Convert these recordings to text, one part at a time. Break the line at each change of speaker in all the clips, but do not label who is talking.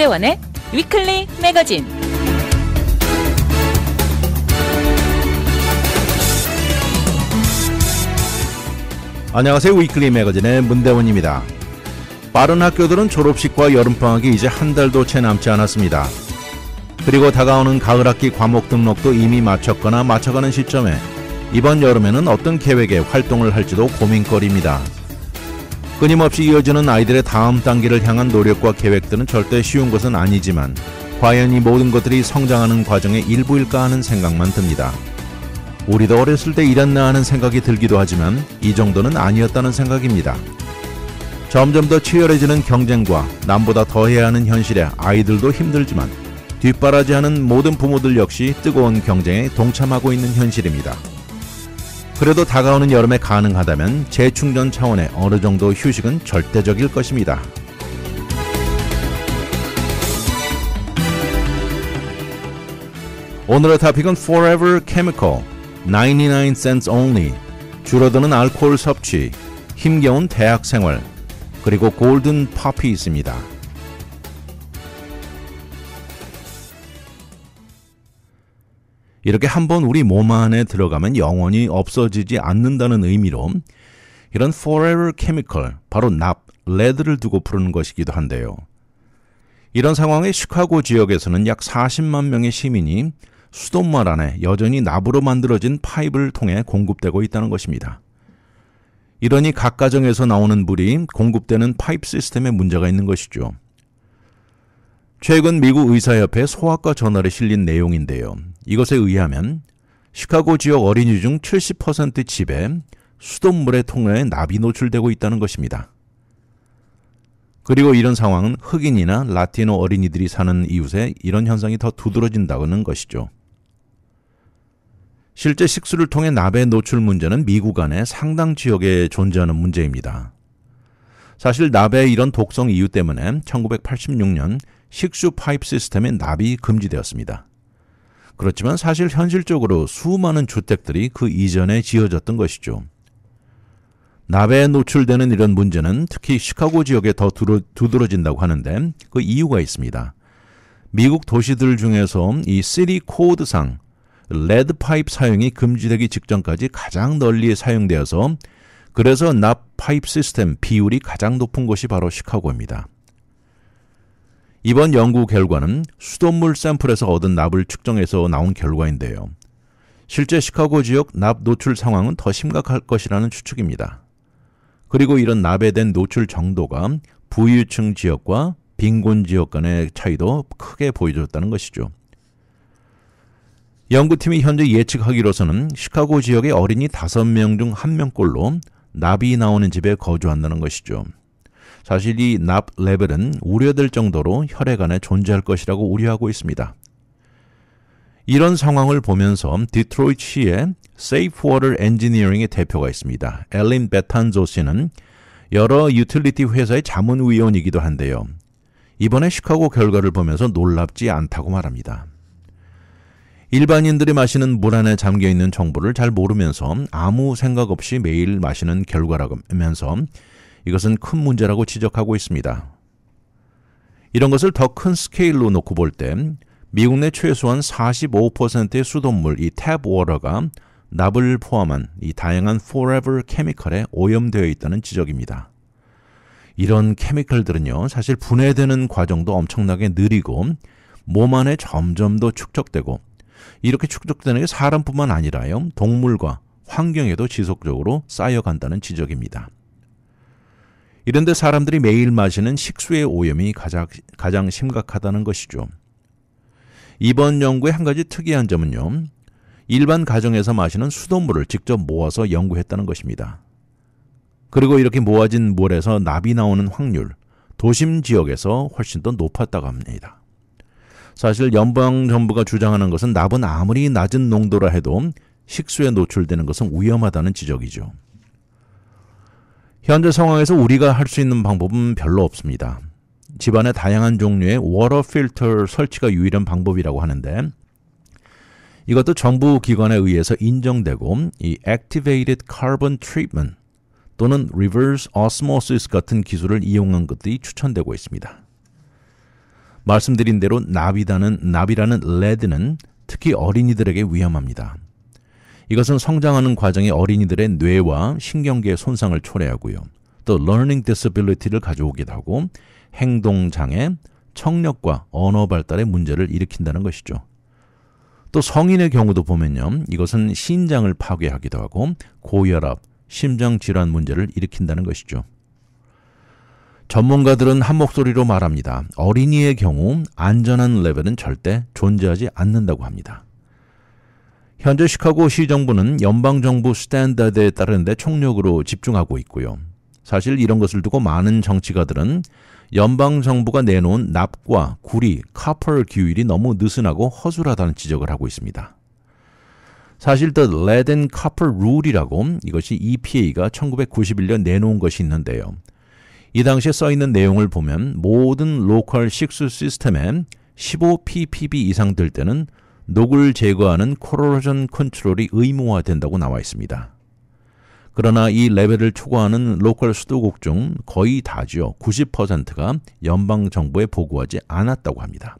한대원의 위클리 매거진.
안녕하세요. 위클리 매거진의 문대원입니다. 빠른 학교들은 졸업식과 여름방학이 이제 한 달도 채 남지 않았습니다. 그리고 다가오는 가을학기 과목 등록도 이미 마쳤거나 마쳐가는 시점에 이번 여름에는 어떤 계획에 활동을 할지도 고민거리입니다. 끊임없이 이어지는 아이들의 다음 단계를 향한 노력과 계획들은 절대 쉬운 것은 아니지만 과연 이 모든 것들이 성장하는 과정의 일부일까 하는 생각만 듭니다. 우리도 어렸을 때 이랬나 하는 생각이 들기도 하지만 이 정도는 아니었다는 생각입니다. 점점 더 치열해지는 경쟁과 남보다 더해야 하는 현실에 아이들도 힘들지만 뒷바라지하는 모든 부모들 역시 뜨거운 경쟁에 동참하고 있는 현실입니다. 그래도 다가오는 여름에 가능하다면 재충전 차원의 어느 정도 휴식은 절대적일 것입니다. 오늘의 타픽은 Forever Chemical, 99 cents only, 줄어드는 알코올 섭취, 힘겨운 대학 생활, 그리고 골든 퍼피 있습니다. 이렇게 한 번 우리 몸 안에 들어가면 영원히 없어지지 않는다는 의미로 이런 forever chemical, 바로 납, 레드를 두고 부르는 것이기도 한데요. 이런 상황에 시카고 지역에서는 약 40만 명의 시민이 수돗물 안에 여전히 납으로 만들어진 파이입를 통해 공급되고 있다는 것입니다. 이러니 각 가정에서 나오는 물이 공급되는 파입 이 시스템에 문제가 있는 것이죠. 최근 미국 의사협회 소아과 전화를 실린 내용인데요. 이것에 의하면 시카고 지역 어린이 중 70% 집에 수돗물의 통로에 납이 노출되고 있다는 것입니다. 그리고 이런 상황은 흑인이나 라티노 어린이들이 사는 이웃에 이런 현상이 더 두드러진다는 것이죠. 실제 식수를 통해 납의 노출 문제는 미국 안에 상당 지역에 존재하는 문제입니다. 사실 납의 이런 독성 이유 때문에 1986년 식수 파이프 시스템의 납이 금지되었습니다. 그렇지만 사실 현실적으로 수많은 주택들이 그 이전에 지어졌던 것이죠. 납에 노출되는 이런 문제는 특히 시카고 지역에 더 두드러진다고 하는데 그 이유가 있습니다. 미국 도시들 중에서 이 시리 코드상 레드 파이프 사용이 금지되기 직전까지 가장 널리 사용되어서 그래서 납 파이프 시스템 비율이 가장 높은 곳이 바로 시카고입니다. 이번 연구 결과는 수돗물 샘플에서 얻은 납을 측정해서 나온 결과인데요. 실제 시카고 지역 납 노출 상황은 더 심각할 것이라는 추측입니다. 그리고 이런 납에 된 노출 정도가 부유층 지역과 빈곤 지역 간의 차이도 크게 보여줬다는 것이죠. 연구팀이 현재 예측하기로서는 시카고 지역의 어린이 5명 중 1명꼴로 납이 나오는 집에 거주한다는 것이죠. 사실 이 납 레벨은 우려될 정도로 혈액안에 존재할 것이라고 우려하고 있습니다. 이런 상황을 보면서 디트로이트 시의 세이프 워터 엔지니어링의 대표가 있습니다. 엘린 베탄조 씨는 여러 유틸리티 회사의 자문위원이기도 한데요. 이번에 시카고 결과를 보면서 놀랍지 않다고 말합니다. 일반인들이 마시는 물 안에 잠겨 있는 정보를 잘 모르면서 아무 생각 없이 매일 마시는 결과라면서 이것은 큰 문제라고 지적하고 있습니다. 이런 것을 더 큰 스케일로 놓고 볼 때 미국 내 최소한 45%의 수돗물 이 탭워터가 납을 포함한 이 다양한 forever 케미컬에 오염되어 있다는 지적입니다. 이런 케미컬들은요, 사실 분해되는 과정도 엄청나게 느리고 몸 안에 점점 더 축적되고 이렇게 축적되는 게 사람뿐만 아니라요, 동물과 환경에도 지속적으로 쌓여간다는 지적입니다. 이런데 사람들이 매일 마시는 식수의 오염이 가장, 가장 심각하다는 것이죠. 이번 연구의 한 가지 특이한 점은요. 일반 가정에서 마시는 수돗물을 직접 모아서 연구했다는 것입니다. 그리고 이렇게 모아진 물에서 납이 나오는 확률, 도심 지역에서 훨씬 더 높았다고 합니다. 사실 연방 정부가 주장하는 것은 납은 아무리 낮은 농도라 해도 식수에 노출되는 것은 위험하다는 지적이죠. 현재 상황에서 우리가 할 수 있는 방법은 별로 없습니다. 집안에 다양한 종류의 워터 필터 설치가 유일한 방법이라고 하는데 이것도 정부 기관에 의해서 인정되고 이 Activated Carbon Treatment 또는 Reverse Osmosis 같은 기술을 이용한 것들이 추천되고 있습니다. 말씀드린 대로 나비다는, 나비라는 레드는 특히 어린이들에게 위험합니다. 이것은 성장하는 과정에 어린이들의 뇌와 신경계의 손상을 초래하고요. 또 learning disability를 가져오기도 하고 행동장애, 청력과 언어 발달의 문제를 일으킨다는 것이죠. 또 성인의 경우도 보면요. 이것은 신장을 파괴하기도 하고 고혈압, 심장 질환 문제를 일으킨다는 것이죠. 전문가들은 한 목소리로 말합니다. 어린이의 경우 안전한 레벨은 절대 존재하지 않는다고 합니다. 현재 시카고 시 정부는 연방 정부 스탠다드에 따르는데 총력으로 집중하고 있고요. 사실 이런 것을 두고 많은 정치가들은 연방 정부가 내놓은 납과 구리, 카펄 규율이 너무 느슨하고 허술하다는 지적을 하고 있습니다. 사실 The Lead and Copper Rule이라고 이것이 EPA가 1991년 내놓은 것이 있는데요. 이 당시에 써 있는 내용을 보면 모든 로컬 식수 시스템에 15ppb 이상 될 때는 녹을 제거하는 코로전 컨트롤이 의무화된다고 나와 있습니다. 그러나 이 레벨을 초과하는 로컬 수도국 중 거의 다죠. 90%가 연방 정부에 보고하지 않았다고 합니다.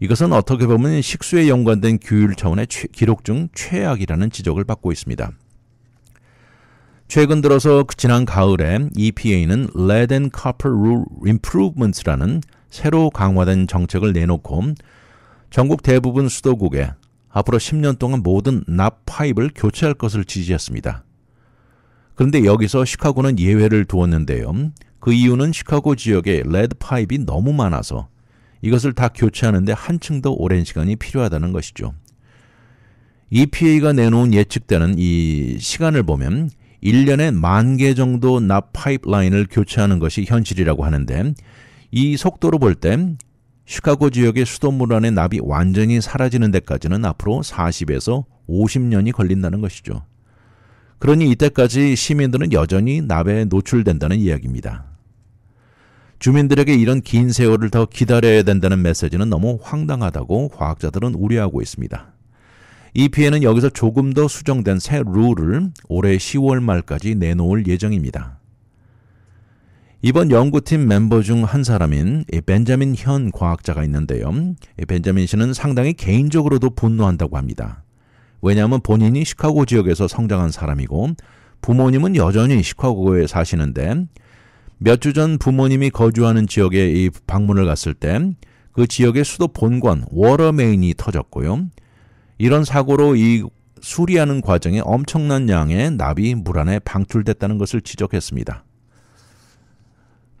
이것은 어떻게 보면 식수에 연관된 규율 차원의 최, 기록 중 최악이라는 지적을 받고 있습니다. 최근 들어서 지난 가을에 EPA는 Lead and Copper Rule Improvements라는 새로 강화된 정책을 내놓고 전국 대부분 수도국에 앞으로 10년 동안 모든 납 파입을 교체할 것을 지지했습니다. 그런데 여기서 시카고는 예외를 두었는데요. 그 이유는 시카고 지역에 레드 파입이 너무 많아서 이것을 다 교체하는데 한층 더 오랜 시간이 필요하다는 것이죠. EPA가 내놓은 예측되는 이 시간을 보면 1년에 만 개 정도 납 파이프라인을 교체하는 것이 현실이라고 하는데 이 속도로 볼때 시카고 지역의 수도물 안의 납이 완전히 사라지는 데까지는 앞으로 40에서 50년이 걸린다는 것이죠. 그러니 이때까지 시민들은 여전히 납에 노출된다는 이야기입니다. 주민들에게 이런 긴 세월을 더 기다려야 된다는 메시지는 너무 황당하다고 과학자들은 우려하고 있습니다. EPA는 여기서 조금 더 수정된 새 룰을 올해 10월 말까지 내놓을 예정입니다. 이번 연구팀 멤버 중 한 사람인 벤자민 현 과학자가 있는데요. 벤자민 씨는 상당히 개인적으로도 분노한다고 합니다. 왜냐하면 본인이 시카고 지역에서 성장한 사람이고 부모님은 여전히 시카고에 사시는데 몇 주 전 부모님이 거주하는 지역에 방문을 갔을 때 그 지역의 수도 본관 워러메인이 터졌고요. 이런 사고로 이 수리하는 과정에 엄청난 양의 납이 물 안에 방출됐다는 것을 지적했습니다.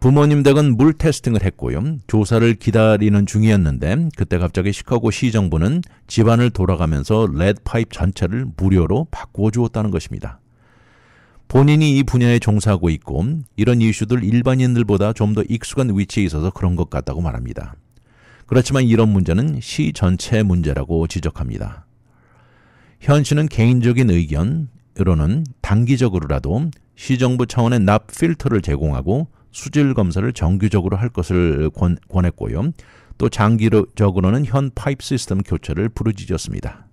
부모님 댁은 물 테스팅을 했고요. 조사를 기다리는 중이었는데 그때 갑자기 시카고 시정부는 집안을 돌아가면서 레드 파프 전체를 무료로 바꾸어 주었다는 것입니다. 본인이 이 분야에 종사하고 있고 이런 이슈들 일반인들보다 좀 더 익숙한 위치에 있어서 그런 것 같다고 말합니다. 그렇지만 이런 문제는 시 전체의 문제라고 지적합니다. 현 씨는 개인적인 의견으로는 단기적으로라도 시정부 차원의 납 필터를 제공하고 수질 검사를 정기적으로 할 것을 권, 권했고요. 또 장기적으로는 현 파이프 시스템 교체를 부르짖었습니다.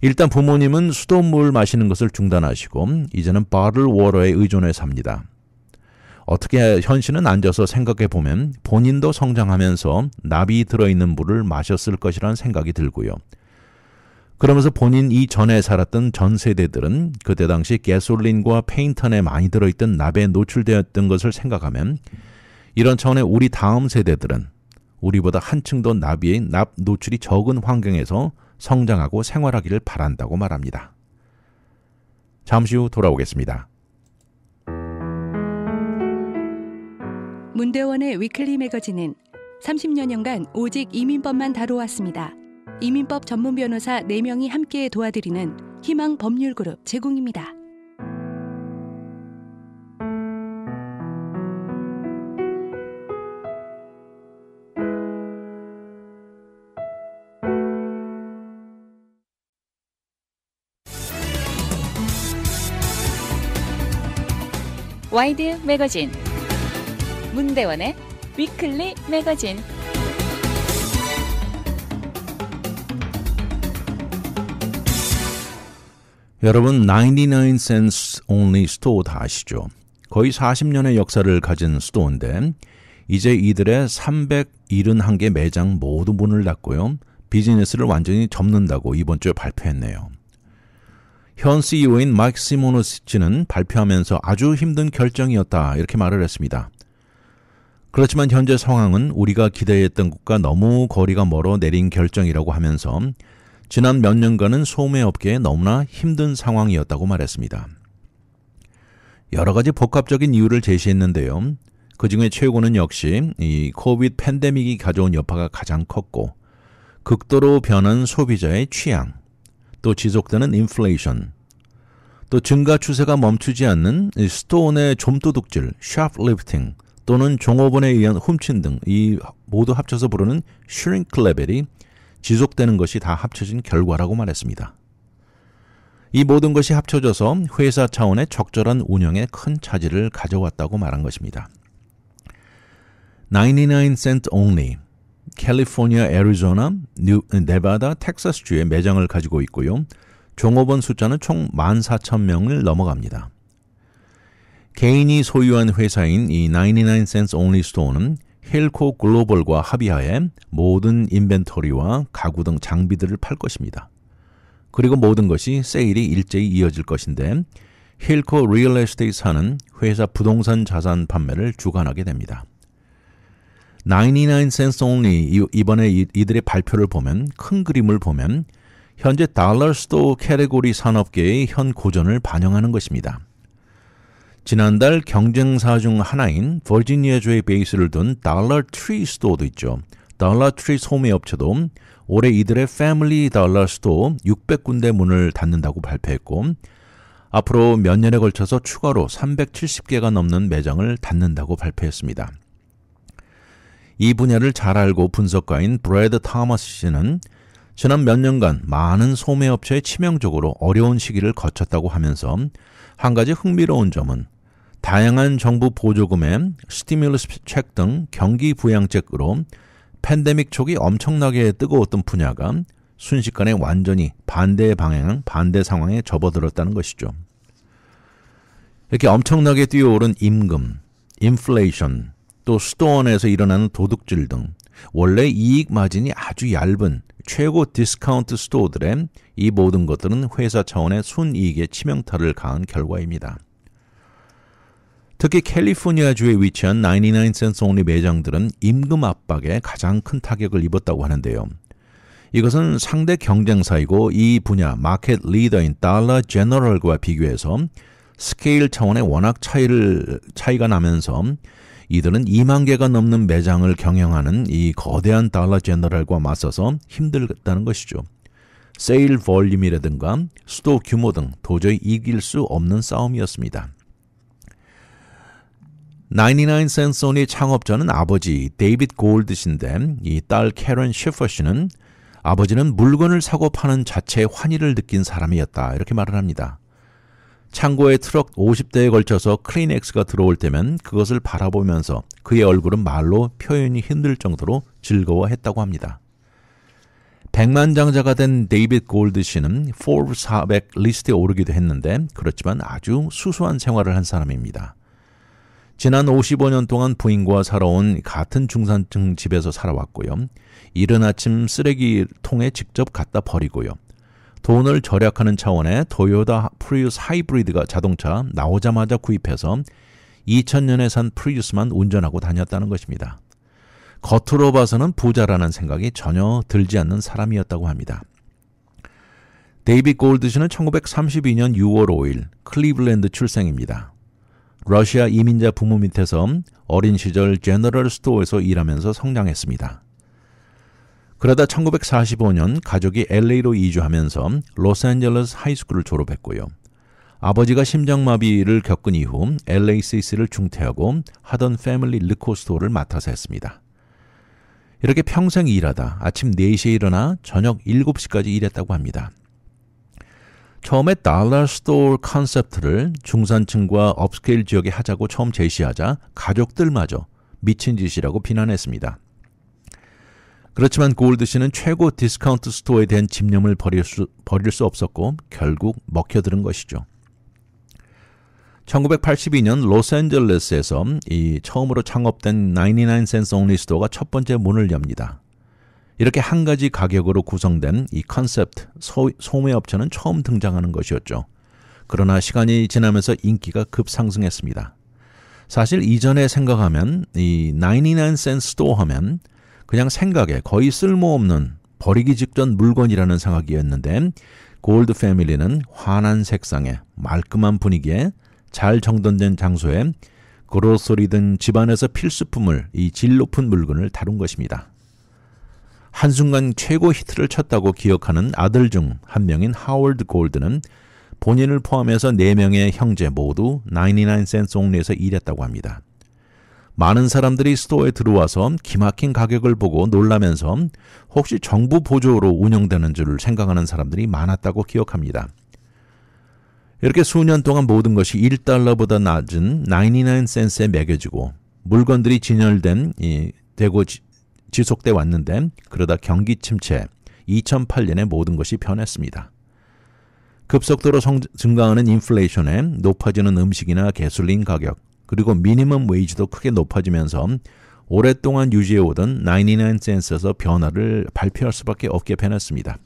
일단 부모님은 수돗물 마시는 것을 중단하시고 이제는 바를 워러에 의존해 삽니다. 어떻게 현실은 앉아서 생각해 보면 본인도 성장하면서 나비 들어있는 물을 마셨을 것이라는 생각이 들고요. 그러면서 본인 이전에 살았던 전 세대들은 그때 당시 가솔린과 페인턴에 많이 들어있던 납에 노출되었던 것을 생각하면 이런 차원의 우리 다음 세대들은 우리보다 한층 더 납이 납 노출이 적은 환경에서 성장하고 생활하기를 바란다고 말합니다. 잠시 후 돌아오겠습니다.
문대원의 위클리 매거진은 30여년간 오직 이민법만 다루어왔습니다. 이민법 전문 변호사 4명이 함께 도와드리는 희망 법률 그룹 제공입니다. 와이드 매거진 문대원의 위클리 매거진
여러분 99 c e n t 스 only s 다 아시죠? 거의 40년의 역사를 가진 스토어인데 이제 이들의 371개 매장 모두 문을 닫고요. 비즈니스를 완전히 접는다고 이번 주에 발표했네요. 현 CEO인 마이크 시모노스치는 발표하면서 아주 힘든 결정이었다 이렇게 말을 했습니다. 그렇지만 현재 상황은 우리가 기대했던 것과 너무 거리가 멀어 내린 결정이라고 하면서 지난 몇 년간은 소매업계에 너무나 힘든 상황이었다고 말했습니다. 여러 가지 복합적인 이유를 제시했는데요. 그 중에 최고는 역시 이 코비드 팬데믹이 가져온 여파가 가장 컸고 극도로 변한 소비자의 취향, 또 지속되는 인플레이션, 또 증가 추세가 멈추지 않는 스톤의 좀도둑질, 샤프리프팅 또는 종업원에 의한 훔친 등 이 모두 합쳐서 부르는 슈링클 레벨이 지속되는 것이 다 합쳐진 결과라고 말했습니다. 이 모든 것이 합쳐져서 회사 차원의 적절한 운영에 큰 차질을 가져왔다고 말한 것입니다. 99센트 only 캘리포니아, 애리조나, 네바다, 텍사스주의 매장을 가지고 있고요. 종업원 숫자는 총 14,000명을 넘어갑니다. 개인이 소유한 회사인 이 99센스 온리 스토어는 헬코 글로벌과 합의하에 모든 인벤토리와 가구 등 장비들을 팔 것입니다. 그리고 모든 것이 세일이 일제히 이어질 것인데 힐코 리얼 에스테이트사는 회사 부동산 자산 판매를 주관하게 됩니다. 99센 e n t 이번에 이들의 발표를 보면 큰 그림을 보면 현재 달러 스토어 캐레고리 산업계의 현 고전을 반영하는 것입니다. 지난달 경쟁사 중 하나인 버지니아주의 베이스를 둔 달러 트리 스토어도 있죠. 달러 트리 소매업체도 올해 이들의 패밀리 달러 스토어 600군데 문을 닫는다고 발표했고 앞으로 몇 년에 걸쳐서 추가로 370개가 넘는 매장을 닫는다고 발표했습니다. 이 분야를 잘 알고 분석가인 브래드 타머스 씨는 지난 몇 년간 많은 소매업체에 치명적으로 어려운 시기를 거쳤다고 하면서 한 가지 흥미로운 점은 다양한 정부 보조금에 스티뮬러스 책 등 경기 부양책으로 팬데믹 초기 엄청나게 뜨거웠던 분야가 순식간에 완전히 반대 방향, 반대 상황에 접어들었다는 것이죠. 이렇게 엄청나게 뛰어오른 임금, 인플레이션, 또 수도원에서 일어나는 도둑질 등 원래 이익 마진이 아주 얇은 최고 디스카운트 스토어들의 이 모든 것들은 회사 차원의 순이익에 치명타를 가한 결과입니다. 특히 캘리포니아주에 위치한 99센스 온리 매장들은 임금 압박에 가장 큰 타격을 입었다고 하는데요. 이것은 상대 경쟁사이고 이 분야 마켓 리더인 달러 제너럴과 비교해서 스케일 차원의 워낙 차이를 차이가 나면서 이들은 2만 개가 넘는 매장을 경영하는 이 거대한 달러 제너럴과 맞서서 힘들다는 것이죠. 세일 볼륨이라든가 수도 규모 등 도저히 이길 수 없는 싸움이었습니다. 99센소니 창업자는 아버지 데이빗 골드신데 이딸 캐런 셰퍼 씨는 아버지는 물건을 사고 파는 자체의 환희를 느낀 사람이었다 이렇게 말을 합니다. 창고에 트럭 50대에 걸쳐서 크린엑스가 들어올 때면 그것을 바라보면서 그의 얼굴은 말로 표현이 힘들 정도로 즐거워했다고 합니다. 백만장자가 된 데이빗 골드 씨는 포브 400 리스트에 오르기도 했는데 그렇지만 아주 수수한 생활을 한 사람입니다. 지난 55년 동안 부인과 살아온 같은 중산층 집에서 살아왔고요. 이른 아침 쓰레기통에 직접 갖다 버리고요. 돈을 절약하는 차원의 도요다 프리우스 하이브리드가 자동차 나오자마자 구입해서 2000년에 산 프리우스만 운전하고 다녔다는 것입니다. 겉으로 봐서는 부자라는 생각이 전혀 들지 않는 사람이었다고 합니다. 데이비 골드시는 1932년 6월 5일 클리블랜드 출생입니다. 러시아 이민자 부모 밑에서 어린 시절 제너럴 스토어에서 일하면서 성장했습니다. 그러다 1945년 가족이 LA로 이주하면서 로스앤젤레스 하이스쿨을 졸업했고요. 아버지가 심장마비를 겪은 이후 LACC를 중퇴하고 하던 패밀리 르코스토를 맡아서 했습니다. 이렇게 평생 일하다 아침 4시에 일어나 저녁 7시까지 일했다고 합니다. 처음에 달러 스토어 컨셉트를 중산층과 업스케일 지역에 하자고 처음 제시하자 가족들마저 미친 짓이라고 비난했습니다. 그렇지만 골드씨는 최고 디스카운트 스토어에 대한 집념을 버릴 수, 버릴 수 없었고 결국 먹혀드는 것이죠. 1982년 로스앤젤레스에서 이 처음으로 창업된 99센스 온리 스토어가 첫 번째 문을 엽니다. 이렇게 한 가지 가격으로 구성된 이 컨셉트 소, 소매업체는 처음 등장하는 것이었죠. 그러나 시간이 지나면서 인기가 급상승했습니다. 사실 이전에 생각하면 이 99센스 스토어 하면 그냥 생각에 거의 쓸모없는 버리기 직전 물건이라는 생각이었는데 골드 패밀리는 환한 색상에 말끔한 분위기에 잘 정돈된 장소에 그로소리 든 집안에서 필수품을 이 질 높은 물건을 다룬 것입니다. 한순간 최고 히트를 쳤다고 기억하는 아들 중 한 명인 하월드 골드는 본인을 포함해서 4명의 형제 모두 99센 옹리에서 일했다고 합니다. 많은 사람들이 스토어에 들어와서 기막힌 가격을 보고 놀라면서 혹시 정부 보조로 운영되는 줄 생각하는 사람들이 많았다고 기억합니다. 이렇게 수년 동안 모든 것이 1달러보다 낮은 99센스에 매겨지고 물건들이 진열된 이, 되고 지, 속돼 왔는데 그러다 경기 침체 2008년에 모든 것이 변했습니다. 급속도로 성, 증가하는 인플레이션에 높아지는 음식이나 개술린 가격, 그리고 미니멈 웨이지도 크게 높아지면서 오랫동안 유지해오던 99센스에서 변화를 발표할 수밖에 없게 변했습니다.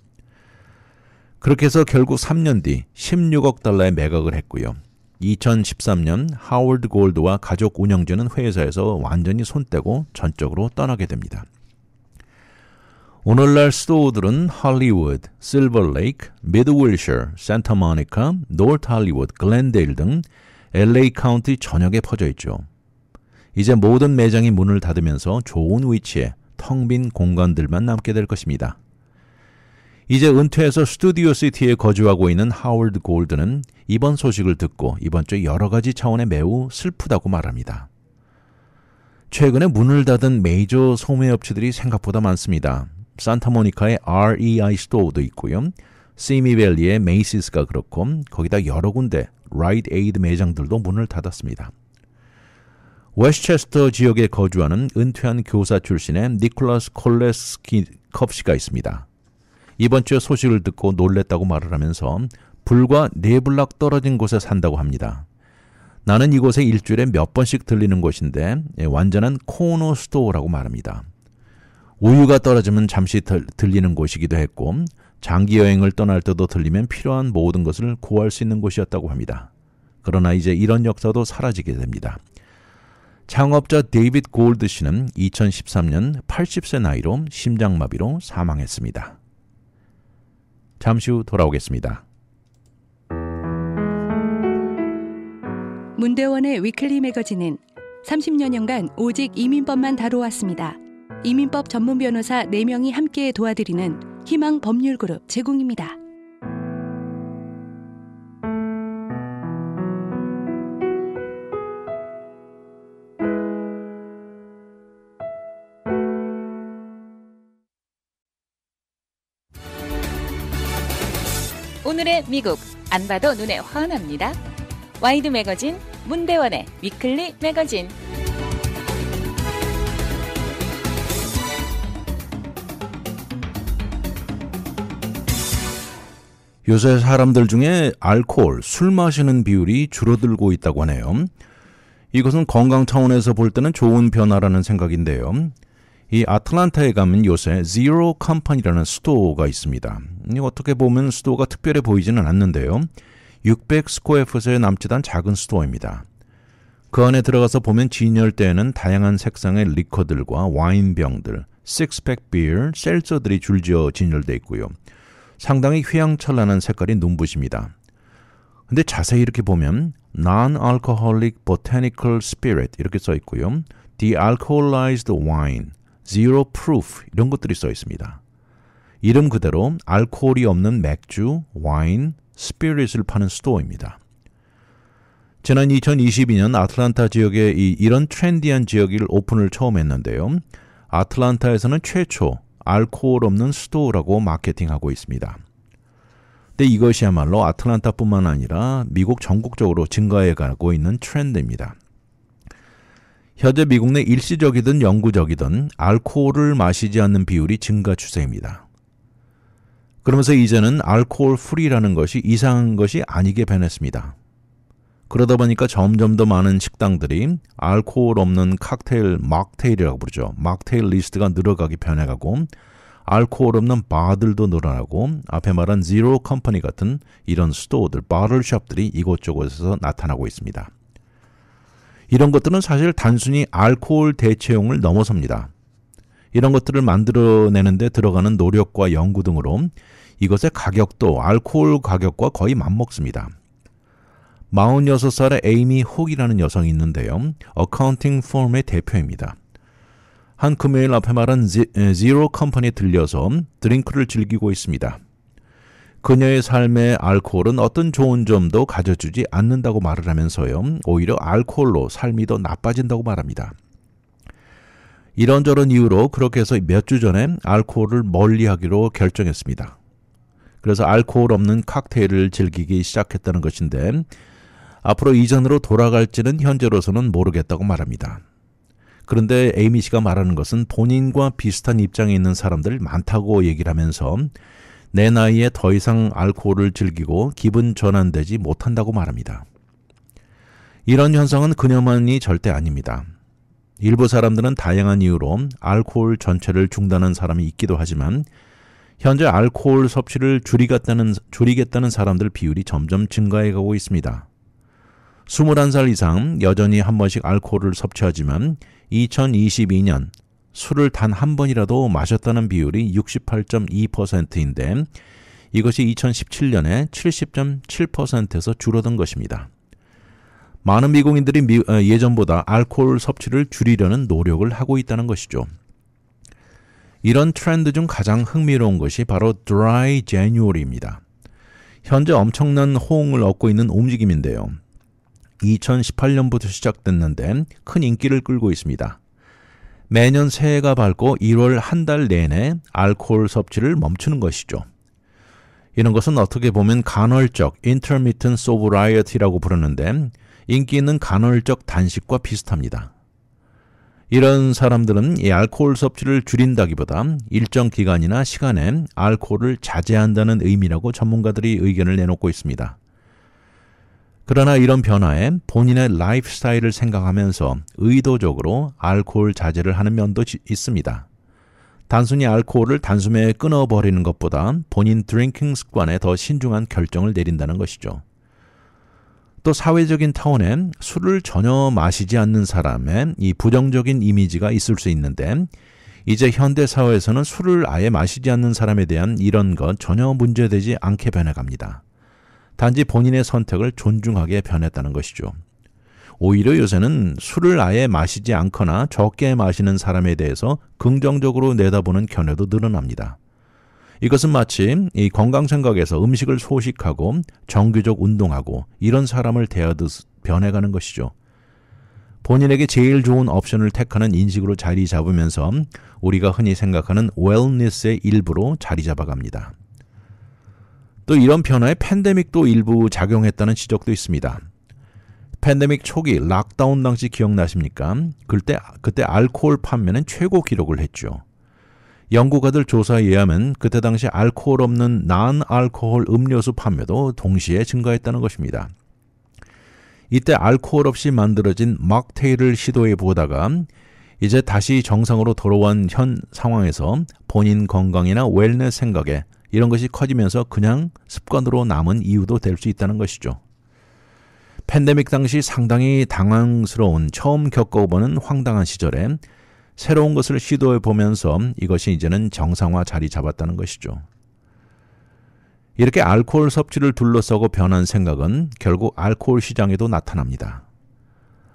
그렇게 해서 결국 3년 뒤 16억 달러에 매각을 했고요. 2013년 하월드 골드와 가족 운영주는 회사에서 완전히 손떼고 전적으로 떠나게 됩니다. 오늘날 스토어들은 할리우드, 실버레이크, 미드윌셔, 산타모니카, 노트 할리우드, 글렌데일 등 LA 카운티 전역에 퍼져 있죠. 이제 모든 매장이 문을 닫으면서 좋은 위치에 텅 빈 공간들만 남게 될 것입니다. 이제 은퇴해서 스튜디오 시티에 거주하고 있는 하월드 골드는 이번 소식을 듣고 이번 주 여러 가지 차원에 매우 슬프다고 말합니다. 최근에 문을 닫은 메이저 소매업체들이 생각보다 많습니다. 산타모니카의 e REI 스토어도 있고요. 시미밸리의 메이시스가 그렇고 거기다 여러 군데 라이드 에이드 매장들도 문을 닫았습니다. 웨스체스터 지역에 거주하는 은퇴한 교사 출신의 니콜라스 콜레스키 컵씨가 있습니다. 이번 주에 소식을 듣고 놀랬다고 말을 하면서 불과 네 블락 떨어진 곳에 산다고 합니다. 나는 이곳에 일주일에 몇 번씩 들리는 곳인데 예, 완전한 코너 스토어라고 말합니다. 우유가 떨어지면 잠시 들, 리는 곳이기도 했고 장기 여행을 떠날 때도 들리면 필요한 모든 것을 구할 수 있는 곳이었다고 합니다. 그러나 이제 이런 역사도 사라지게 됩니다. 창업자 데이빗 골드 씨는 2013년 80세 나이로 심장마비로 사망했습니다. 잠시 후 돌아오겠습니다.
문대원의 위클리 매거진은 30여년간 오직 이민법만 다뤄왔습니다. 이민법 전문 변호사 4명이 함께 도와드리는 희망 법률그룹 제공입니다. 오늘의 미국 안 봐도 눈에 환합니다. 와이드 매거진 문대원의 위클리 매거진
요새 사람들 중에 알코올, 술 마시는 비율이 줄어들고 있다고 하네요. 이것은 건강 차원에서 볼 때는 좋은 변화라는 생각인데요. 이 아틀란타에 가면 요새 Zero 컴퍼니라는 수도가 있습니다. 어떻게 보면 수도가 특별해 보이지는 않는데요. 6 0 0스코어스의 남짓한 작은 수도입니다. 그 안에 들어가서 보면 진열대에는 다양한 색상의 리커들과 와인병들, 식스팩 비어, 셀서들이 줄지어 진열돼 있고요. 상당히 휘황찬란한 색깔이 눈부십니다. 근데 자세히 이렇게 보면 non-alcoholic botanical spirit 이렇게 써 있고요. de-alcoholized wine, zero proof 이런 것들이 써 있습니다. 이름 그대로 알코올이 없는 맥주, 와인, 스피릿을 파는 스토어입니다. 지난 2022년 아틀란타 지역에 이, 이런 트렌디한 지역을 오픈을 처음 했는데요. 아틀란타에서는 최초 알코올 없는 수도라고 마케팅하고 있습니다. 근데 이것이야말로 아틀란타뿐만 아니라 미국 전국적으로 증가해 가고 있는 트렌드입니다. 현재 미국 내 일시적이든 영구적이든 알코올을 마시지 않는 비율이 증가 추세입니다. 그러면서 이제는 알코올 프리라는 것이 이상한 것이 아니게 변했습니다. 그러다 보니까 점점 더 많은 식당들이 알코올 없는 칵테일 막테일이라고 부르죠. 막테일 리스트가 늘어가기 편해가고 알코올 없는 바들도 늘어나고 앞에 말한 지로 컴퍼니 같은 이런 스토어들, 바를샵들이 이곳저곳에서 나타나고 있습니다. 이런 것들은 사실 단순히 알코올 대체용을 넘어섭니다. 이런 것들을 만들어내는데 들어가는 노력과 연구 등으로 이것의 가격도 알코올 가격과 거의 맞먹습니다. 46살의 에이미 혹이라는 여성이 있는데요. 어카운팅 폼의 대표입니다. 한 금요일 앞에 말한 지로 컴퍼니에 들려서 드링크를 즐기고 있습니다. 그녀의 삶에 알코올은 어떤 좋은 점도 가져주지 않는다고 말을 하면서요. 오히려 알코올로 삶이 더 나빠진다고 말합니다. 이런저런 이유로 그렇게 해서 몇 주 전에 알코올을 멀리하기로 결정했습니다. 그래서 알코올 없는 칵테일을 즐기기 시작했다는 것인데 앞으로 이전으로 돌아갈지는 현재로서는 모르겠다고 말합니다. 그런데 에이미 씨가 말하는 것은 본인과 비슷한 입장에 있는 사람들 많다고 얘기를 하면서 내 나이에 더 이상 알코올을 즐기고 기분 전환되지 못한다고 말합니다. 이런 현상은 그녀만이 절대 아닙니다. 일부 사람들은 다양한 이유로 알코올 전체를 중단한 사람이 있기도 하지만 현재 알코올 섭취를 줄이겠다는, 줄이겠다는 사람들 비율이 점점 증가해 가고 있습니다. 21살 이상 여전히 한 번씩 알코올을 섭취하지만 2022년 술을 단 한 번이라도 마셨다는 비율이 68.2%인데 이것이 2017년에 70.7%에서 줄어든 것입니다. 많은 미국인들이 미, 어, 예전보다 알코올 섭취를 줄이려는 노력을 하고 있다는 것이죠. 이런 트렌드 중 가장 흥미로운 것이 바로 드라이 제뉴얼입니다 현재 엄청난 호응을 얻고 있는 움직임인데요. 2018년부터 시작됐는데 큰 인기를 끌고 있습니다. 매년 새해가 밝고 1월 한 달 내내 알코올 섭취를 멈추는 것이죠. 이런 것은 어떻게 보면 간헐적 intermittent sobriety라고 부르는데 인기 있는 간헐적 단식과 비슷합니다. 이런 사람들은 이 알코올 섭취를 줄인다기보다 일정 기간이나 시간에 알코올을 자제한다는 의미라고 전문가들이 의견을 내놓고 있습니다. 그러나 이런 변화에 본인의 라이프 스타일을 생각하면서 의도적으로 알코올 자제를 하는 면도 있습니다. 단순히 알코올을 단숨에 끊어버리는 것보다 본인 드링킹 습관에 더 신중한 결정을 내린다는 것이죠. 또 사회적인 타원에 술을 전혀 마시지 않는 사람의 이 부정적인 이미지가 있을 수 있는데 이제 현대 사회에서는 술을 아예 마시지 않는 사람에 대한 이런 것 전혀 문제되지 않게 변해갑니다. 단지 본인의 선택을 존중하게 변했다는 것이죠. 오히려 요새는 술을 아예 마시지 않거나 적게 마시는 사람에 대해서 긍정적으로 내다보는 견해도 늘어납니다. 이것은 마치 이 건강 생각에서 음식을 소식하고 정규적 운동하고 이런 사람을 대하듯 변해가는 것이죠. 본인에게 제일 좋은 옵션을 택하는 인식으로 자리 잡으면서 우리가 흔히 생각하는 웰니스의 일부로 자리 잡아갑니다. 또 이런 변화에 팬데믹도 일부 작용했다는 지적도 있습니다. 팬데믹 초기 락다운 당시 기억나십니까? 그때 그때 알코올 판매는 최고 기록을 했죠. 연구가들 조사에 의하면 그때 당시 알코올 없는 난 알코올 음료수 판매도 동시에 증가했다는 것입니다. 이때 알코올 없이 만들어진 막테일을 시도해 보다가 이제 다시 정상으로 돌아온 현 상황에서 본인 건강이나 웰넷 생각에 이런 것이 커지면서 그냥 습관으로 남은 이유도 될 수 있다는 것이죠. 팬데믹 당시 상당히 당황스러운 처음 겪어보는 황당한 시절에 새로운 것을 시도해 보면서 이것이 이제는 정상화 자리 잡았다는 것이죠. 이렇게 알코올 섭취를 둘러싸고 변한 생각은 결국 알코올 시장에도 나타납니다.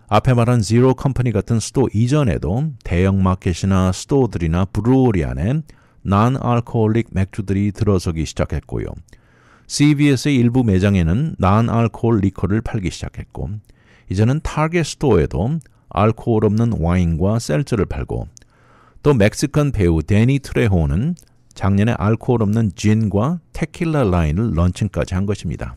앞에 말한 제로 컴퍼니 같은 수도 이전에도 대형 마켓이나 스토어들이나 브루어리 안에 난알코올릭 맥주들이 들어서기 시작했고요. CVS의 일부 매장에는 n o n a 리커를 팔기 시작했고 이제는 타겟 스토어에도 알코올 없는 와인과 셀트를 팔고 또 멕시칸 배우 데니 트레호는 작년에 알코올 없는 진과 테킬라 라인을 런칭까지 한 것입니다.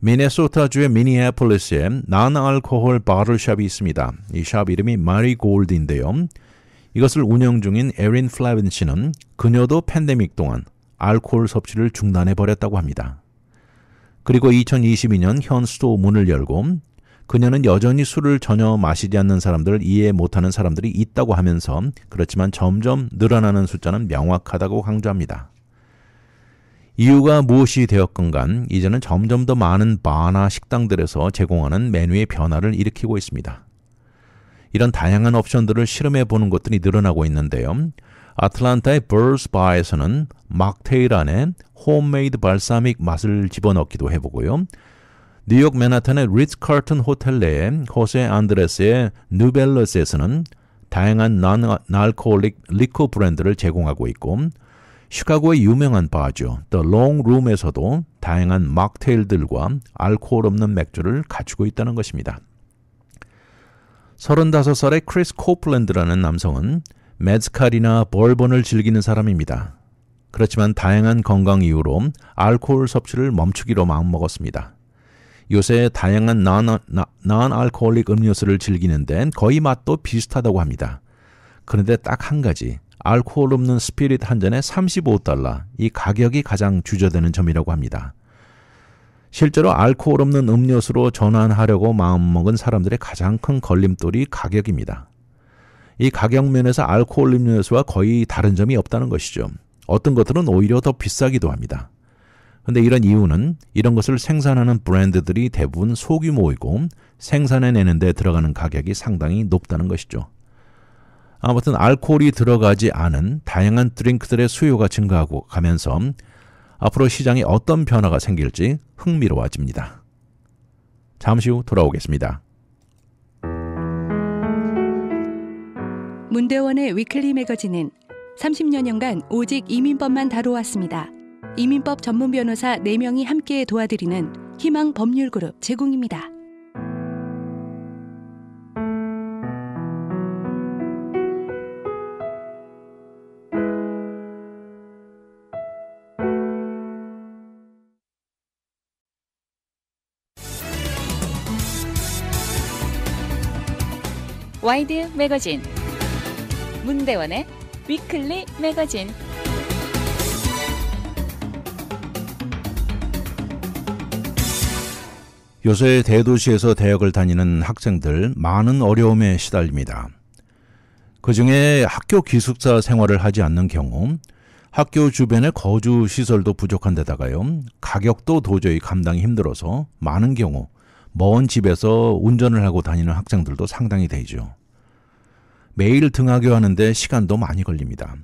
미네소타주의 미니애폴리스에 난알코올 바를샵이 있습니다. 이 샵 이름이 마리골드인데요. 이것을 운영 중인 에린 플라빈 씨는 그녀도 팬데믹 동안 알코올 섭취를 중단해 버렸다고 합니다. 그리고 2022년 현 수도 문을 열고 그녀는 여전히 술을 전혀 마시지 않는 사람들을 이해 못하는 사람들이 있다고 하면서 그렇지만 점점 늘어나는 숫자는 명확하다고 강조합니다. 이유가 무엇이 되었건 간 이제는 점점 더 많은 바나 식당들에서 제공하는 메뉴의 변화를 일으키고 있습니다. 이런 다양한 옵션들을 실험해 보는 것들이 늘어나고 있는데요. 아틀란타의 버스바에서는 막테일 안에 홈메이드 발사믹 맛을 집어넣기도 해보고요. 뉴욕 맨하탄의 리 i t 튼 호텔 내에 호세 안드레스의 뉴벨러스에서는 다양한 난 o n a l c 리코 브랜드를 제공하고 있고 시카고의 유명한 바죠. The Long Room에서도 다양한 막테일들과 알코올 없는 맥주를 갖추고 있다는 것입니다. 35살의 크리스 코플랜드라는 남성은 메즈칼이나 벌번을 즐기는 사람입니다. 그렇지만 다양한 건강 이유로 알코올 섭취를 멈추기로 마음먹었습니다. 요새 다양한 난 알코올릭 음료수를 즐기는데 거의 맛도 비슷하다고 합니다. 그런데 딱 한 가지 알코올 없는 스피릿 한 잔에 35달러 이 가격이 가장 주저되는 점이라고 합니다. 실제로 알코올 없는 음료수로 전환하려고 마음먹은 사람들의 가장 큰 걸림돌이 가격입니다. 이 가격 면에서 알코올 음료수와 거의 다른 점이 없다는 것이죠. 어떤 것들은 오히려 더 비싸기도 합니다. 근데 이런 이유는 이런 것을 생산하는 브랜드들이 대부분 소규모이고 생산해내는 데 들어가는 가격이 상당히 높다는 것이죠. 아무튼 알코올이 들어가지 않은 다양한 드링크들의 수요가 증가하고 가면서 앞으로 시장에 어떤 변화가 생길지 흥미로워집니다. 잠시 후 돌아오겠습니다.
문대원의 위클리 매거진은 30여년간 오직 이민법만 다뤄왔습니다. 이민법 전문 변호사 4명이 함께 도와드리는 희망 법률그룹 제공입니다. 와이드 매거진 문대원의 위클리 매거진
요새 대도시에서 대학을 다니는 학생들 많은 어려움에 시달립니다. 그 중에 학교 기숙사 생활을 하지 않는 경우 학교 주변의 거주 시설도 부족한 데다가요. 가격도 도저히 감당이 힘들어서 많은 경우 먼 집에서 운전을 하고 다니는 학생들도 상당히 되죠. 매일 등하교하는데 시간도 많이 걸립니다.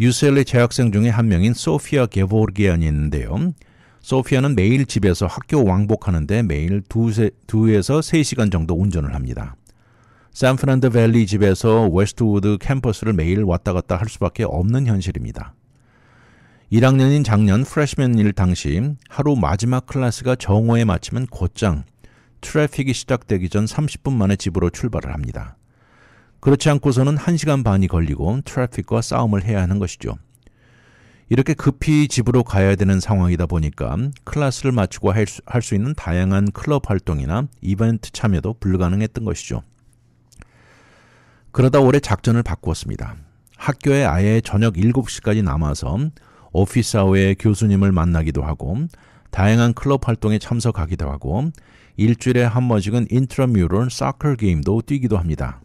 UCLA 재학생 중에 한 명인 소피아 게보르기안이 있는데요. 소피아는 매일 집에서 학교 왕복하는데 매일 두세, 두에서 세시간 정도 운전을 합니다. 샌프란드 밸리 집에서 웨스트우드 캠퍼스를 매일 왔다 갔다 할 수밖에 없는 현실입니다. 1학년인 작년 프레시맨일 당시 하루 마지막 클래스가 정오에 마치면 곧장 트래픽이 시작되기 전 30분 만에 집으로 출발을 합니다. 그렇지 않고서는 1시간 반이 걸리고 트래픽과 싸움을 해야 하는 것이죠. 이렇게 급히 집으로 가야 되는 상황이다 보니까 클래스를 마치고 할 수 있는 다양한 클럽 활동이나 이벤트 참여도 불가능했던 것이죠. 그러다 올해 작전을 바꾸었습니다. 학교에 아예 저녁 7시까지 남아서 오피스아워의 교수님을 만나기도 하고 다양한 클럽 활동에 참석하기도 하고 일주일에 한 번씩은 인트라뮤럴 사클 게임도 뛰기도 합니다.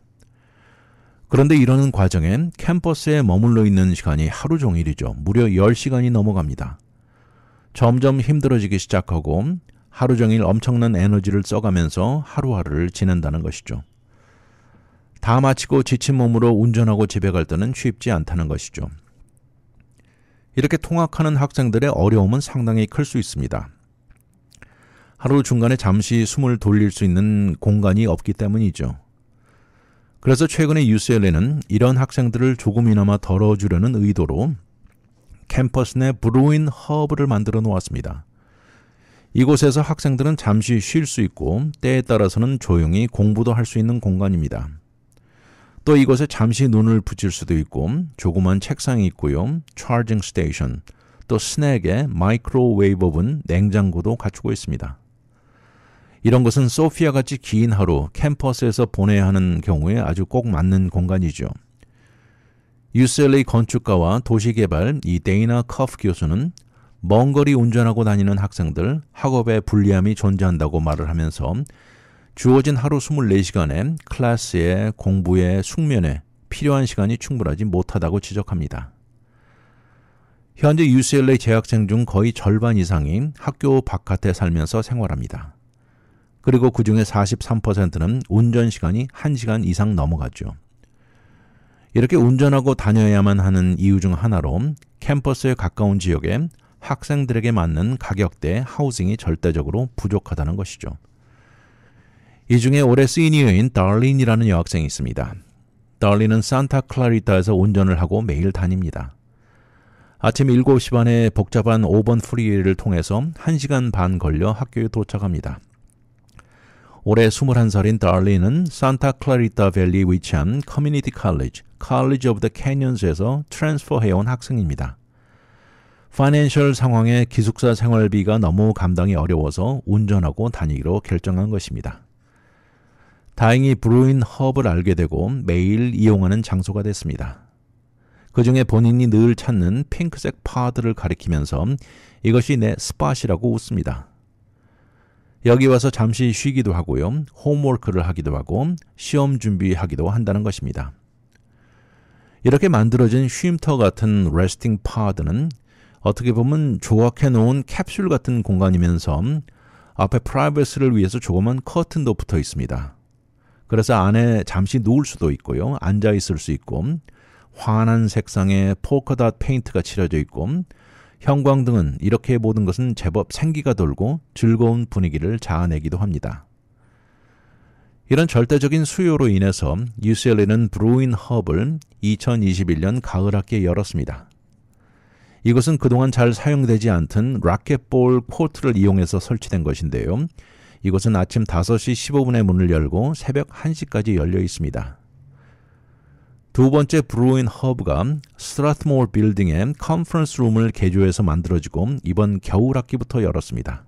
그런데 이러는 과정엔 캠퍼스에 머물러 있는 시간이 하루 종일이죠. 무려 10시간이 넘어갑니다. 점점 힘들어지기 시작하고 하루 종일 엄청난 에너지를 써가면서 하루하루를 지낸다는 것이죠. 다 마치고 지친 몸으로 운전하고 집에 갈 때는 쉽지 않다는 것이죠. 이렇게 통학하는 학생들의 어려움은 상당히 클 수 있습니다. 하루 중간에 잠시 숨을 돌릴 수 있는 공간이 없기 때문이죠. 그래서 최근에 UCLA는 이런 학생들을 조금이나마 덜어주려는 의도로 캠퍼스 내 브루인 허브를 만들어 놓았습니다. 이곳에서 학생들은 잠시 쉴 수 있고 때에 따라서는 조용히 공부도 할 수 있는 공간입니다. 또 이곳에 잠시 눈을 붙일 수도 있고 조그만 책상이 있고요. 차징 스테이션, 또 스낵에 마이크로웨이버븐 냉장고도 갖추고 있습니다. 이런 것은 소피아 같이 긴 하루 캠퍼스에서 보내야 하는 경우에 아주 꼭 맞는 공간이죠. UCLA 건축가와 도시개발 이 데이나 커프 교수는 먼 거리 운전하고 다니는 학생들 학업에 불리함이 존재한다고 말을 하면서 주어진 하루 24시간에 클래스에 공부에 숙면에 필요한 시간이 충분하지 못하다고 지적합니다. 현재 UCLA 재학생 중 거의 절반 이상이 학교 바깥에 살면서 생활합니다. 그리고 그 중에 43%는 운전 시간이 1시간 이상 넘어갔죠. 이렇게 운전하고 다녀야만 하는 이유 중 하나로 캠퍼스에 가까운 지역에 학생들에게 맞는 가격대 하우징이 절대적으로 부족하다는 것이죠. 이 중에 올해 시니어인 달린이라는 여학생이 있습니다. 달린은 산타클라리타에서 운전을 하고 매일 다닙니다. 아침 7시 반에 복잡한 5번 프리웨이를 통해서 1시간 반 걸려 학교에 도착합니다. 올해 21살인 달리는 산타 클라리타 밸리 위치한 커뮤니티 칼리지, 칼리지 오브 더 캐니언스에서 트랜스퍼해온 학생입니다. 파이낸셜 상황에 기숙사 생활비가 너무 감당이 어려워서 운전하고 다니기로 결정한 것입니다. 다행히 브루인 허브를 알게 되고 매일 이용하는 장소가 됐습니다. 그 중에 본인이 늘 찾는 핑크색 파드를 가리키면서 이것이 내 스팟이라고 웃습니다. 여기 와서 잠시 쉬기도 하고요. 홈워크를 하기도 하고 시험 준비하기도 한다는 것입니다. 이렇게 만들어진 쉼터 같은 레스팅 파드는 어떻게 보면 조각해 놓은 캡슐 같은 공간이면서 앞에 프라이버시를 위해서 조그만 커튼도 붙어 있습니다. 그래서 안에 잠시 누울 수도 있고요. 앉아 있을 수 있고 환한 색상의 포커닷 페인트가 칠해져 있고 형광등은 이렇게 모든 것은 제법 생기가 돌고 즐거운 분위기를 자아내기도 합니다. 이런 절대적인 수요로 인해서 UCLA는 브루인 헙을 2021년 가을 학기에 열었습니다. 이것은 그동안 잘 사용되지 않던 라켓볼 코트를 이용해서 설치된 것인데요. 이것은 아침 5시 15분에 문을 열고 새벽 1시까지 열려 있습니다. 두 번째 브루인 허브가 스트라트몰 빌딩의 컨퍼런스 룸을 개조해서 만들어지고 이번 겨울 학기부터 열었습니다.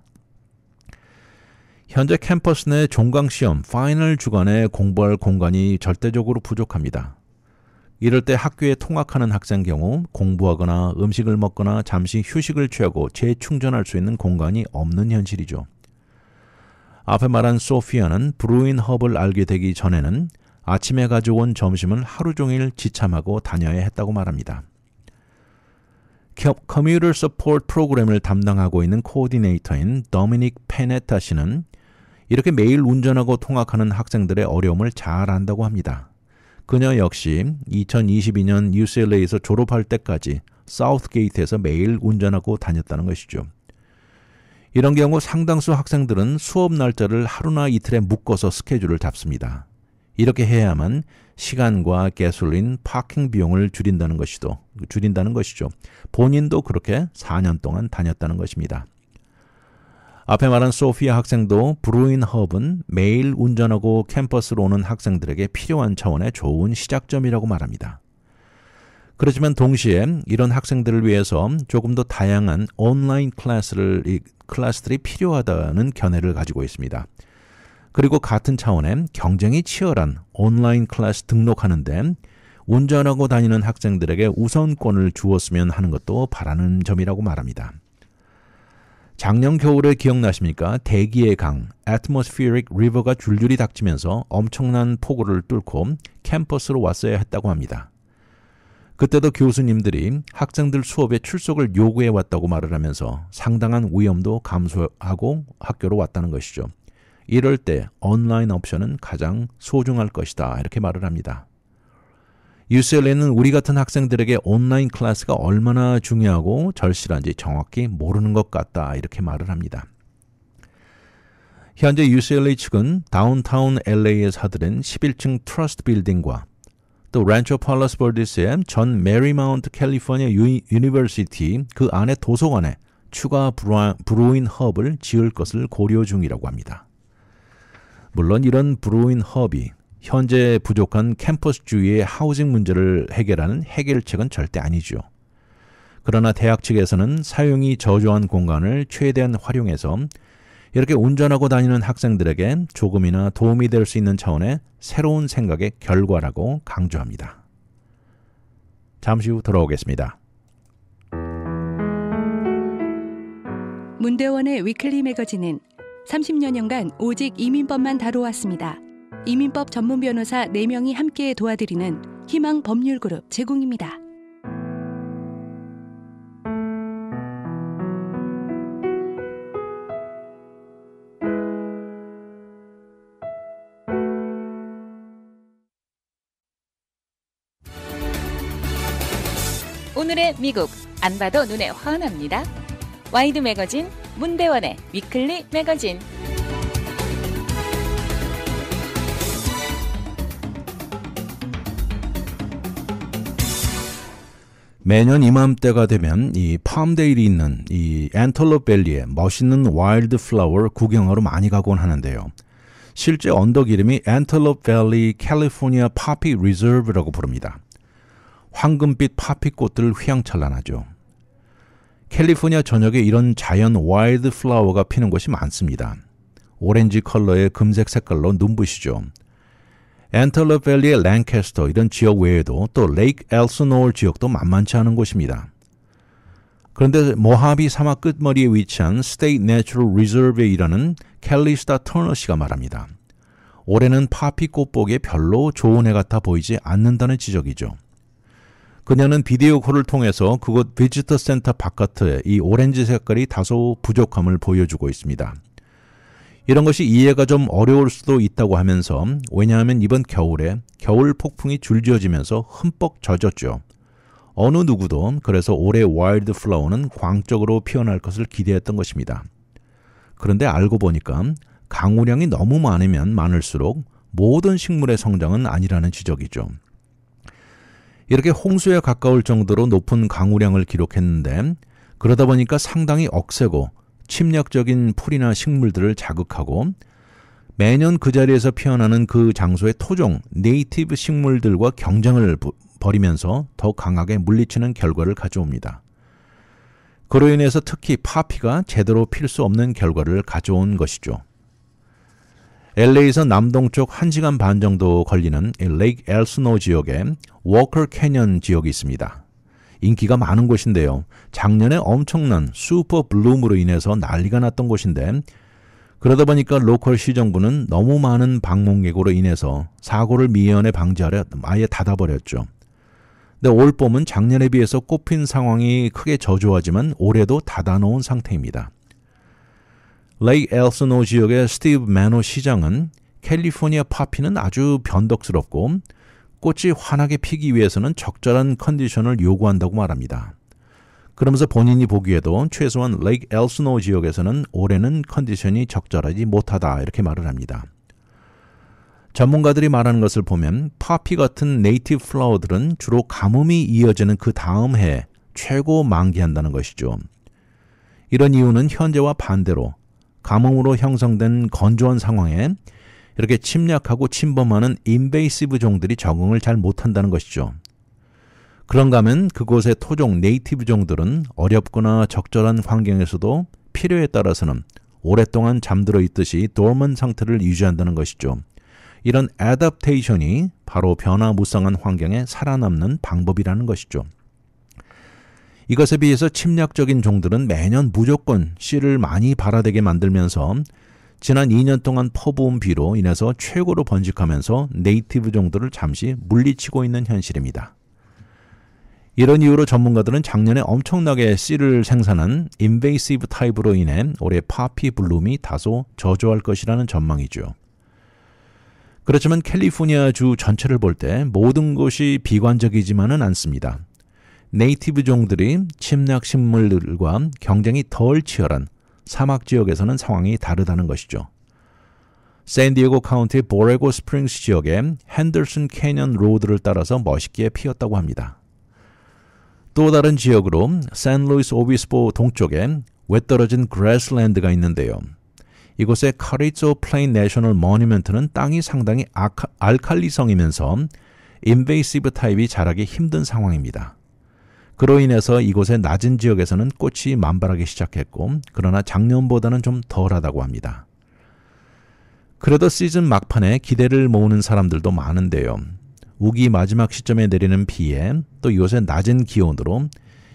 현재 캠퍼스 내 종강시험 파이널 주간에 공부할 공간이 절대적으로 부족합니다. 이럴 때 학교에 통학하는 학생 경우 공부하거나 음식을 먹거나 잠시 휴식을 취하고 재충전할 수 있는 공간이 없는 현실이죠. 앞에 말한 소피아는 브루인 허브를 알게 되기 전에는 아침에 가져온 점심은 하루 종일 지참하고 다녀야 했다고 말합니다. 커뮤럴 서포트 프로그램을 담당하고 있는 코디네이터인 도미닉 페네타 씨는 이렇게 매일 운전하고 통학하는 학생들의 어려움을 잘 안다고 합니다. 그녀 역시 2022년 UCLA에서 졸업할 때까지 사우스게이트에서 매일 운전하고 다녔다는 것이죠. 이런 경우 상당수 학생들은 수업 날짜를 하루나 이틀에 묶어서 스케줄을 잡습니다. 이렇게 해야만 시간과 가솔린, 파킹 비용을 줄인다는 것이도 줄인다는 것이죠. 본인도 그렇게 4년 동안 다녔다는 것입니다. 앞에 말한 소피아 학생도 브루인 허브는 매일 운전하고 캠퍼스로 오는 학생들에게 필요한 차원의 좋은 시작점이라고 말합니다. 그렇지만 동시에 이런 학생들을 위해서 조금 더 다양한 온라인 클래스를 클래스들이 필요하다는 견해를 가지고 있습니다. 그리고 같은 차원의 경쟁이 치열한 온라인 클래스 등록하는데 운전하고 다니는 학생들에게 우선권을 주었으면 하는 것도 바라는 점이라고 말합니다. 작년 겨울에 기억나십니까? 대기의 강, Atmospheric River가 줄줄이 닥치면서 엄청난 폭우를 뚫고 캠퍼스로 왔어야 했다고 합니다. 그때도 교수님들이 학생들 수업에 출석을 요구해 왔다고 말을 하면서 상당한 위험도 감소하고 학교로 왔다는 것이죠. 이럴 때 온라인 옵션은 가장 소중할 것이다. 이렇게 말을 합니다. UCLA는 우리 같은 학생들에게 온라인 클래스가 얼마나 중요하고 절실한지 정확히 모르는 것 같다. 이렇게 말을 합니다. 현재 UCLA 측은 다운타운 LA에 사들인 11층 트러스트 빌딩과 또 r a 팔라스 버디스의 전 메리마운트 캘리포니아 유니버시티 그 안에 도서관에 추가 브루인 허브를 지을 것을 고려 중이라고 합니다. 물론 이런 브루인 허비, 현재 부족한 캠퍼스 주위의 하우징 문제를 해결하는 해결책은 절대 아니죠. 그러나 대학 측에서는 사용이 저조한 공간을 최대한 활용해서 이렇게 운전하고 다니는 학생들에게 조금이나 도움이 될 수 있는 차원의 새로운 생각의 결과라고 강조합니다. 잠시 후 돌아오겠습니다.
문대원의 위클리 매거진은 30여년간 오직 이민법만 다뤄왔습니다. 이민법 전문 변호사 4명이 함께 도와드리는 희망 법률 그룹 제공입니다. 오늘의 미국 안 봐도 눈에 환합니다. 와이드 매거진 문대원의 위클리 매거진.
매년 이맘때가 되면 이 팜데일이 있는 이 앤털럽 밸리의 멋있는 와일드 플라워 구경하러 많이 가곤 하는데요. 실제 언덕 이름이 앤털럽 밸리 캘리포니아 파피 리저브라고 부릅니다. 황금빛 파피꽃들 휘황찬란하죠. 캘리포니아 전역에 이런 자연 와일드 플라워가 피는 곳이 많습니다. 오렌지 컬러의 금색 색깔로 눈부시죠. 앤털러 밸리의 랭캐스터 이런 지역 외에도 또 레이크 엘스노울 지역도 만만치 않은 곳입니다. 그런데 모하비 사막 끝머리에 위치한 스테이트 내추럴 리저브에 일하는 캘리스타 터너 씨가 말합니다. 올해는 파피 꽃복에 별로 좋은 해 같아 보이지 않는다는 지적이죠. 그녀는 비디오 콜을 통해서 그곳 비지터 센터 바깥에 이 오렌지 색깔이 다소 부족함을 보여주고 있습니다. 이런 것이 이해가 좀 어려울 수도 있다고 하면서 왜냐하면 이번 겨울에 겨울 폭풍이 줄지어지면서 흠뻑 젖었죠. 어느 누구도 그래서 올해 와일드 플라워는 광적으로 피어날 것을 기대했던 것입니다. 그런데 알고 보니까 강우량이 너무 많으면 많을수록 모든 식물의 성장은 아니라는 지적이죠. 이렇게 홍수에 가까울 정도로 높은 강우량을 기록했는데 그러다 보니까 상당히 억세고 침략적인 풀이나 식물들을 자극하고 매년 그 자리에서 피어나는 그 장소의 토종 네이티브 식물들과 경쟁을 벌이면서 더 강하게 물리치는 결과를 가져옵니다. 그로 인해서 특히 파피가 제대로 필 수 없는 결과를 가져온 것이죠. LA에서 남동쪽 1시간 반 정도 걸리는 레이크 엘스노 지역에 워커 캐년 지역이 있습니다. 인기가 많은 곳인데요. 작년에 엄청난 슈퍼 블룸으로 인해서 난리가 났던 곳인데 그러다 보니까 로컬 시정부는 너무 많은 방문객으로 인해서 사고를 미연에 방지하려 아예 닫아버렸죠. 근데 올 봄은 작년에 비해서 꽃핀 상황이 크게 저조하지만 올해도 닫아놓은 상태입니다. 레이 엘스노 지역의 스티브 매노 시장은 캘리포니아 파피는 아주 변덕스럽고 꽃이 환하게 피기 위해서는 적절한 컨디션을 요구한다고 말합니다. 그러면서 본인이 보기에도 최소한 레이크 엘스노 지역에서는 올해는 컨디션이 적절하지 못하다 이렇게 말을 합니다. 전문가들이 말하는 것을 보면 파피 같은 네이티브 플라워들은 주로 가뭄이 이어지는 그 다음 해 최고 만기한다는 것이죠. 이런 이유는 현재와 반대로 가뭄으로 형성된 건조한 상황에 이렇게 침략하고 침범하는 인베이시브 종들이 적응을 잘 못한다는 것이죠. 그런가 하면 그곳의 토종 네이티브 종들은 어렵거나 적절한 환경에서도 필요에 따라서는 오랫동안 잠들어 있듯이 d 먼 상태를 유지한다는 것이죠. 이런 a 답테이션이 바로 변화무쌍한 환경에 살아남는 방법이라는 것이죠. 이것에 비해서 침략적인 종들은 매년 무조건 씨를 많이 발아대게 만들면서 지난 2년 동안 퍼부은 비로 인해서 최고로 번식하면서 네이티브 종들을 잠시 물리치고 있는 현실입니다. 이런 이유로 전문가들은 작년에 엄청나게 씨를 생산한 인베이시브 타입으로 인해 올해 파피 블룸이 다소 저조할 것이라는 전망이죠. 그렇지만 캘리포니아주 전체를 볼 때 모든 것이 비관적이지만은 않습니다. 네이티브 종들이 침략 식물들과 경쟁이 덜 치열한 사막 지역에서는 상황이 다르다는 것이죠. 샌디에고 카운티 보레고 스프링스 지역의 핸들슨 캐년 로드를 따라서 멋있게 피었다고 합니다. 또 다른 지역으로 샌루이스 오비스포 동쪽에 외떨어진 그래슬랜드가 있는데요. 이곳의 카리조 플레인 내셔널 모니멘트는 땅이 상당히 알칼리성이면서 인베이시브 타입이 자라기 힘든 상황입니다. 그로 인해서 이곳의 낮은 지역에서는 꽃이 만발하기 시작했고 그러나 작년보다는 좀 덜하다고 합니다. 그래도 시즌 막판에 기대를 모으는 사람들도 많은데요. 우기 마지막 시점에 내리는 비에 또 요새 낮은 기온으로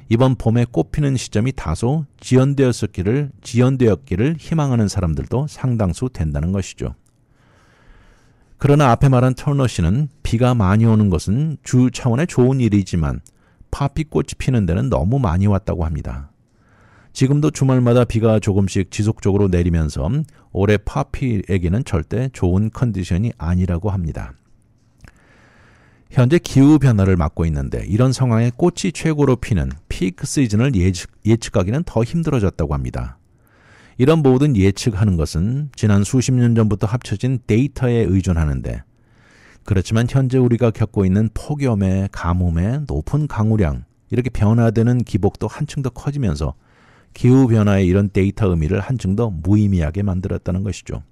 이번 봄에 꽃피는 시점이 다소 지연되었기를 지연되었기를 희망하는 사람들도 상당수 된다는 것이죠. 그러나 앞에 말한 터너 씨는 비가 많이 오는 것은 주 차원의 좋은 일이지만 파피꽃이 피는 데는 너무 많이 왔다고 합니다. 지금도 주말마다 비가 조금씩 지속적으로 내리면서 올해 파피에게는 절대 좋은 컨디션이 아니라고 합니다. 현재 기후 변화를 막고 있는데 이런 상황에 꽃이 최고로 피는 피크 시즌을 예측, 하기는더 힘들어졌다고 합니다. 이런 모든 예측하는 것은 지난 수십 년 전부터 합쳐진 데이터에 의존하는데 그렇지만 현재 우리가 겪고 있는 폭염에 가뭄에 높은 강우량 이렇게 변화되는 기복도 한층 더 커지면서 기후 변화의 이런 데이터 의미를 한층 더 무의미하게 만들었다는 것이죠.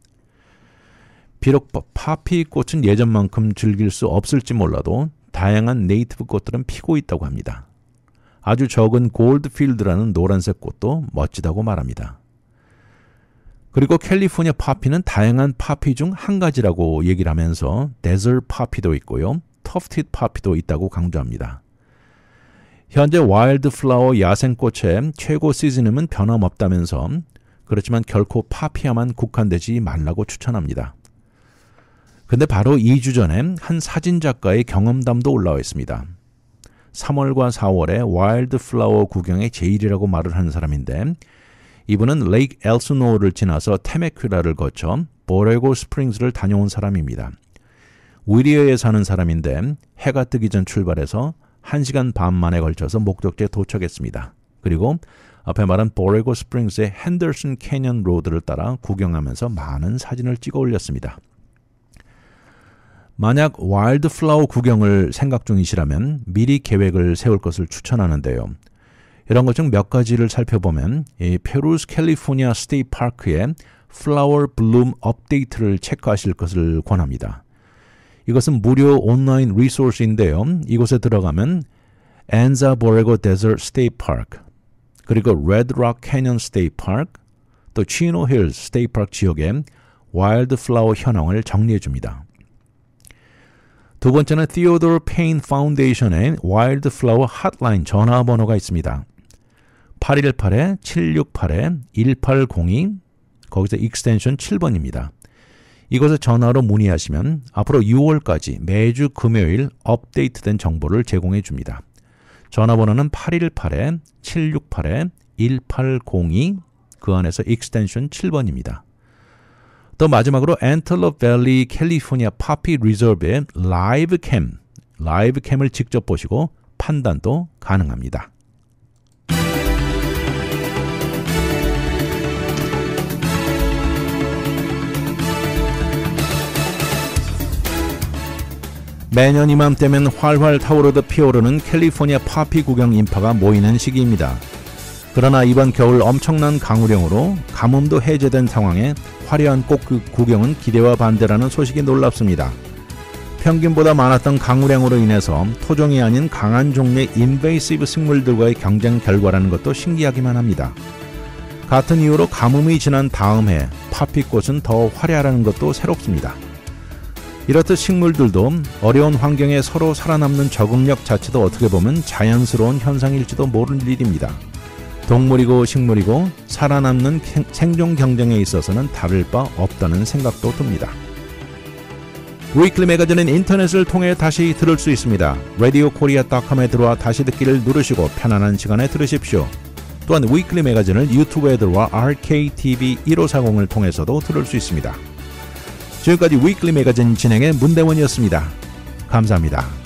비록 파피 꽃은 예전만큼 즐길 수 없을지 몰라도 다양한 네이티브 꽃들은 피고 있다고 합니다. 아주 적은 골드필드라는 노란색 꽃도 멋지다고 말합니다. 그리고 캘리포니아 파피는 다양한 파피 중 한 가지라고 얘기를 하면서 데즐 파피도 있고요. 터프티 파피도 e 있다고 강조합니다. 현재 와일드 플라워 야생꽃의 최고 시즌음은 변함없다면서 그렇지만 결코 파피아만 국한되지 말라고 추천합니다. 근데 바로 2주 전에 한 사진작가의 경험담도 올라와 있습니다. 3월과 4월에 와일드 플라워 구경의 제일이라고 말을 하는 사람인데 이분은 레이크 엘스노어를 지나서 테메큐라를 거쳐 보레고 스프링스를 다녀온 사람입니다. 위리어에 사는 사람인데 해가 뜨기 전 출발해서 1시간 반 만에 걸쳐서 목적지에 도착했습니다. 그리고 앞에 말한 보레고 스프링스의 핸더슨 캐년 로드를 따라 구경하면서 많은 사진을 찍어 올렸습니다. 만약 와일드 플라워 구경을 생각 중이시라면 미리 계획을 세울 것을 추천하는데요. 이런 것 중 몇 가지를 살펴보면 이 페루스 캘리포니아 스테이 파크의 플라워 블룸 업데이트를 체크하실 것을 권합니다. 이것은 무료 온라인 리소스인데요. 이곳에 들어가면 엔자 보레고 데저트 스테이 파크 그리고 레드락 캐년 스테이 파크 또 치노 힐 스테이 파크 지역의 와일드 플라워 현황을 정리해 줍니다. 두 번째는 Theodore Payne 파운데이션의 와일드 플라워 핫라인 전화번호가 있습니다. 818-768-1802 1 거기서 익스텐션 7번입니다. 이곳에 전화로 문의하시면 앞으로 6월까지 매주 금요일 업데이트된 정보를 제공해 줍니다. 전화번호는 818-768-1802 1그 안에서 익스텐션 7번입니다. 또 마지막으로 엔틀럽 밸리 캘리포니아 파피 리저브의 라이브 캠, 라이브 캠을 직접 보시고 판단도 가능합니다. 매년 이맘때면 활활 타오르듯 피어오르는 캘리포니아 파피 구경 인파가 모이는 시기입니다. 그러나 이번 겨울 엄청난 강우량으로 가뭄도 해제된 상황에 화려한 꽃 구경은 기대와 반대라는 소식이 놀랍습니다. 평균보다 많았던 강우량으로 인해서 토종이 아닌 강한 종류의 인베이시브 식물들과의 경쟁 결과라는 것도 신기하기만 합니다. 같은 이유로 가뭄이 지난 다음 해 파피꽃은 더 화려하라는 것도 새롭습니다. 이렇듯 식물들도 어려운 환경에 서로 살아남는 적응력 자체도 어떻게 보면 자연스러운 현상일지도 모를 일입니다. 동물이고 식물이고 살아남는 생존 경쟁에 있어서는 다를 바 없다는 생각도 듭니다. 위클리 매거진은 인터넷을 통해 다시 들을 수 있습니다. radiokorea.com에 들어와 다시 듣기를 누르시고 편안한 시간에 들으십시오. 또한 위클리 매거진을 유튜브에 들어와 RKTV 1540을 통해서도 들을 수 있습니다. 지금까지 위클리 매거진 진행의 문대원이었습니다. 감사합니다.